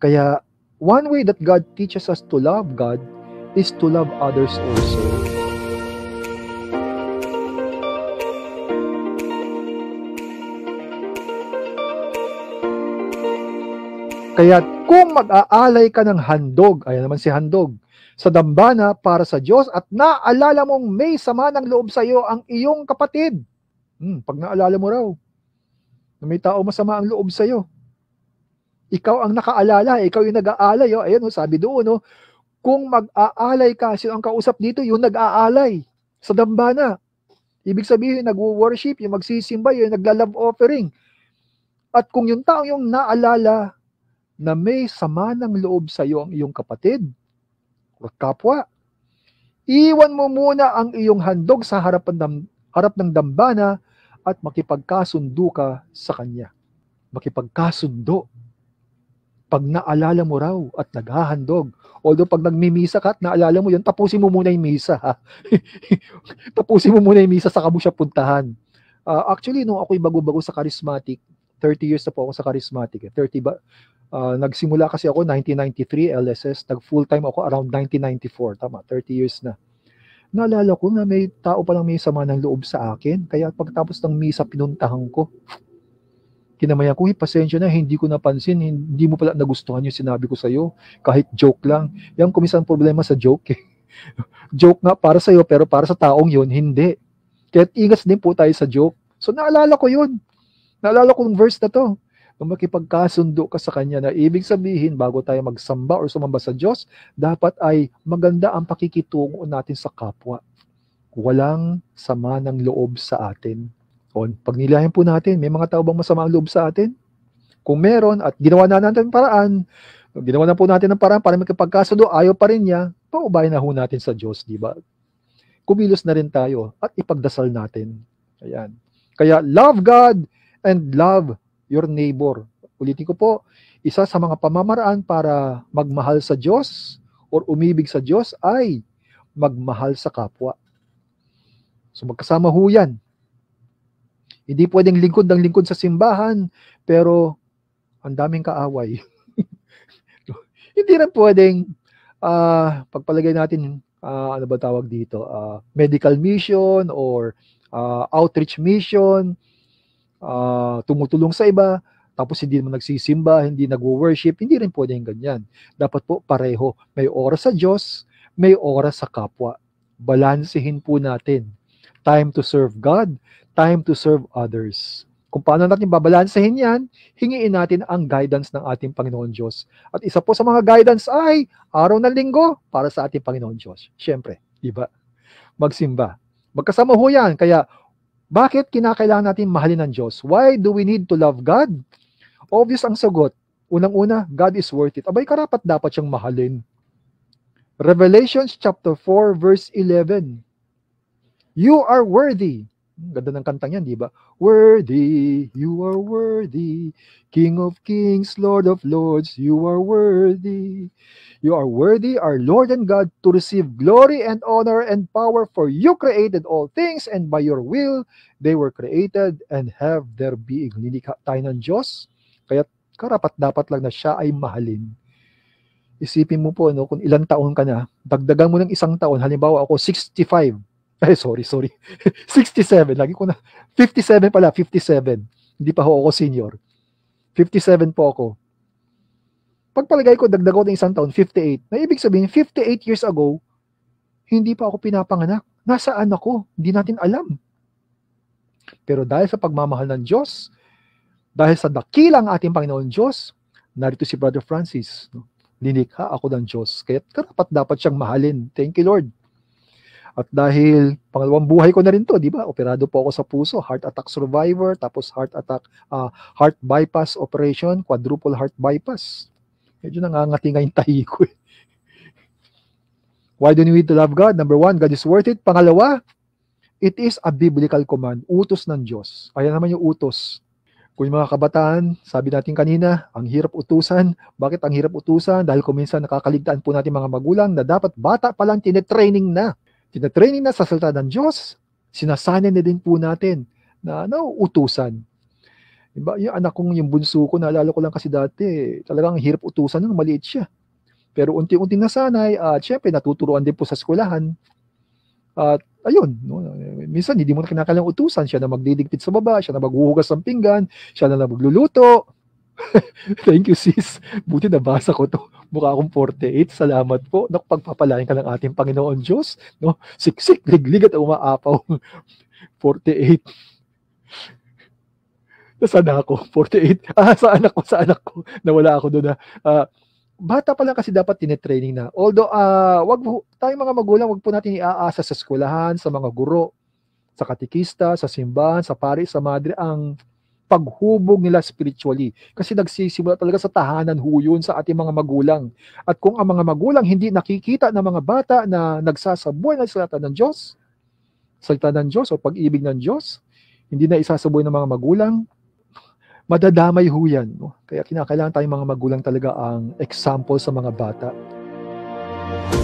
Kaya, one way that God teaches us to love God is to love others also. Kaya kung mag-aalay ka ng handog, ayan naman si handog, sa dambana para sa Diyos at naalala mong may sama ng loob sa iyo ang iyong kapatid. Hmm, pag naalala mo raw na may tao masama ang loob sa iyo, ikaw ang nakaalala, ikaw yung nag-aalay. Oh. Ayan, oh, sabi doon, oh, kung mag-aalay ka, sino ang kausap dito? Yung nag-aalay sa dambana. Ibig sabihin, nag-worship, yung magsisimba, yung nagla-love offering. At kung yung tao yung naalala na may sama ng loob sa iyo ang iyong kapatid o kapwa, iwan mo muna ang iyong handog sa harapan ng, harap ng dambana at makipagkasundo ka sa kanya. Makipagkasundo pag naalala mo raw at naghahandog. Although pag nagmimisa ka at naalala mo yun, tapusin mo muna yung misa. Ha? tapusin mo muna yung misa, saka mo siya puntahan. Uh, actually, nung ako'y bago-bago sa charismatic, 30 years na po ako sa charismatic. Eh. 30 ba? Uh, nagsimula kasi ako 1993 LSS, nag full-time ako around 1994. Tama, 30 years na. Naalala ko na may tao palang may sama ng loob sa akin. Kaya pagtapos ng misa, pinuntahan ko kinamayan ko, hey, pasensya na, hindi ko napansin, hindi mo pala nagustuhan yung sinabi ko sa'yo, kahit joke lang. Yan kumisang problema sa joke eh. joke nga para sa'yo, pero para sa taong yon hindi. Kaya ingat din po tayo sa joke. So naalala ko yun. Naalala ko yung verse na to. Kung makipagkasundo ka sa Kanya na ibig sabihin bago tayo magsamba or sumamba sa Diyos, dapat ay maganda ang pakikitungo natin sa kapwa. Walang sama ng loob sa atin o, pag nilayan po natin, may mga tao bang masama ang loob sa atin? Kung meron, at ginawa na natin ng paraan, ginawa na po natin ang paraan para magkapagkasundo, ayaw pa rin niya, paubay na ho natin sa Diyos, di ba? Kumilos na rin tayo at ipagdasal natin. Ayan. Kaya love God and love your neighbor. Ulitin ko po, isa sa mga pamamaraan para magmahal sa Diyos or umibig sa Diyos ay magmahal sa kapwa. So magkasama ho yan hindi pwedeng lingkod ng lingkod sa simbahan, pero ang daming kaaway. Hindi na pwedeng uh, pagpalagay natin uh, ano ba tawag dito, uh, medical mission or uh, outreach mission, uh, tumutulong sa iba, tapos hindi mo nagsisimba, hindi nagwo-worship, hindi rin pwedeng ganyan. Dapat po pareho, may oras sa Diyos, may oras sa kapwa. Balansehin po natin. Time to serve God, time to serve others. Kung paano natin babalansehin yan, hingiin natin ang guidance ng ating Panginoon Diyos. At isa po sa mga guidance ay araw ng linggo para sa ating Panginoon Diyos. Siyempre, di ba? Magsimba. Magkasama ho yan. Kaya, bakit kinakailangan natin mahalin ng Diyos? Why do we need to love God? Obvious ang sagot. Unang-una, God is worth it. Abay, karapat dapat siyang mahalin. Revelations chapter 4 verse 11. You are worthy Ganda ng kantang yan, di ba? Worthy, you are worthy. King of kings, Lord of lords, you are worthy. You are worthy, our Lord and God, to receive glory and honor and power, for you created all things, and by your will, they were created and have their being. Lilikha tayo ng Diyos, kaya karapat dapat lang na siya ay mahalin. Isipin mo po, no, kung ilang taon ka na, dagdagan mo ng isang taon, halimbawa ako 65, Ay, sorry, sorry. 67. Lagi ko na. 57 pala, 57. Hindi pa ho ako senior. 57 po ako. Pagpalagay ko, dagdag ko ng isang taon, 58. Na ibig sabihin, 58 years ago, hindi pa ako pinapanganak. Nasaan ako? Hindi natin alam. Pero dahil sa pagmamahal ng Diyos, dahil sa dakilang ating Panginoon Diyos, narito si Brother Francis. No? Linikha ako ng Diyos. Kaya karapat dapat siyang mahalin. Thank you, Lord. At dahil pangalawang buhay ko na rin to, di ba? Operado po ako sa puso, heart attack survivor, tapos heart attack, uh, heart bypass operation, quadruple heart bypass. Medyo nangangati nga yung tahi ko eh. Why do we need to love God? Number one, God is worth it. Pangalawa, it is a biblical command, utos ng Diyos. Ayan naman yung utos. Kung yung mga kabataan, sabi natin kanina, ang hirap utusan. Bakit ang hirap utusan? Dahil kuminsan nakakaligtaan po natin mga magulang na dapat bata pa lang tinetraining na tinatraining na sa salita ng Diyos, sinasanay na din po natin na ano, utusan. Diba, yung anak kong, yung bunso ko, naalala ko lang kasi dati, talagang hirap utusan nun, maliit siya. Pero unti-unti nasanay, at uh, syempre natuturuan din po sa eskwelahan. At ayun, no, minsan hindi mo na kinakalang utusan, siya na magdidigpit sa baba, siya na maghuhugas ng pinggan, siya na magluluto, Thank you sis. Buti nabasa ko to. Mukha akong 48. Salamat po. Nakapagpapalain ka ng ating Panginoon Diyos. No? Siksik, liglig at umaapaw. 48. Nasaan ako? 48. Ah, sa anak ko, sa anak ko. Nawala ako doon na. Ah. ah, bata pa lang kasi dapat tinetraining na. Although, uh, wag po, tayong mga magulang, wag po natin iaasa sa eskwelahan, sa mga guro, sa katikista, sa simbahan, sa pari, sa madre, ang paghubog nila spiritually. Kasi nagsisimula talaga sa tahanan ho yun sa ating mga magulang. At kung ang mga magulang hindi nakikita ng mga bata na nagsasabuhay ng salita ng Diyos, salita ng Diyos o pag-ibig ng Diyos, hindi na isasabuhay ng mga magulang, madadamay ho yan. No? Kaya kinakailangan tayong mga magulang talaga ang example sa mga bata.